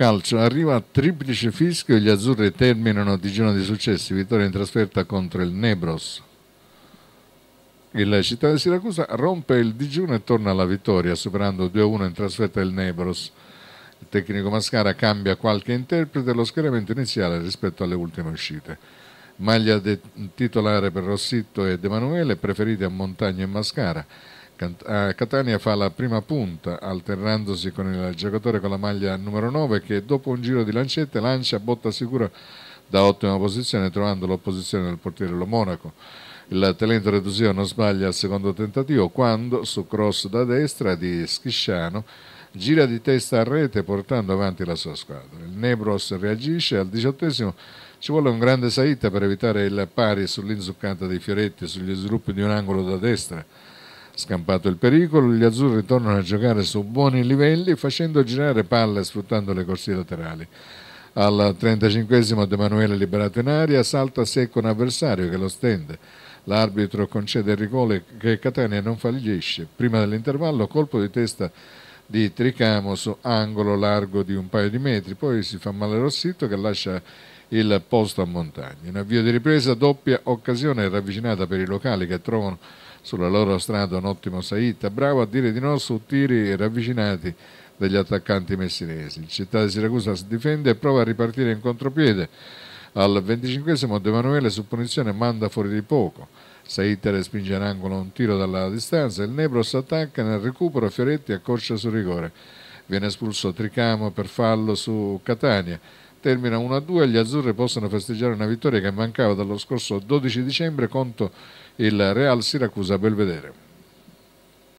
calcio arriva a triplice fischio e gli azzurri terminano di giorno di successi, vittoria in trasferta contro il Nebros. Il città di Siracusa rompe il digiuno e torna alla vittoria, superando 2-1 in trasferta il Nebros. Il tecnico Mascara cambia qualche interprete lo schieramento iniziale rispetto alle ultime uscite. Maglia titolare per Rossitto ed Emanuele, preferiti a Montagna e Mascara eh, Catania fa la prima punta alternandosi con il giocatore con la maglia numero 9 che dopo un giro di lancette lancia botta sicura da ottima posizione trovando l'opposizione del portiere Lo Monaco. Il talento redusivo non sbaglia al secondo tentativo quando su cross da destra di Schisciano gira di testa a rete portando avanti la sua squadra. Il Nebros reagisce al diciottesimo ci vuole un grande Saita per evitare il pari sull'inzuccante dei Fioretti sugli sviluppi di un angolo da destra. Scampato il pericolo, gli azzurri tornano a giocare su buoni livelli facendo girare palle sfruttando le corsie laterali. Al 35 De Manuele liberato in aria salta secco un avversario che lo stende. L'arbitro concede il rigore che Catania non fallisce. Prima dell'intervallo colpo di testa di Tricamo su angolo largo di un paio di metri, poi si fa male Rossito che lascia il posto a Montagna. In avvio di ripresa doppia occasione ravvicinata per i locali che trovano sulla loro strada un ottimo Saita, bravo a dire di no su tiri ravvicinati degli attaccanti messinesi. Il Città di Siracusa si difende e prova a ripartire in contropiede. Al 25 De Manuele su punizione manda fuori di poco. Saita respinge in angolo un tiro dalla distanza, il Nebros attacca nel recupero, Fioretti accorcia sul rigore. Viene espulso Tricamo per fallo su Catania termina 1-2 gli azzurri possono festeggiare una vittoria che mancava dallo scorso 12 dicembre contro il Real Siracusa Belvedere.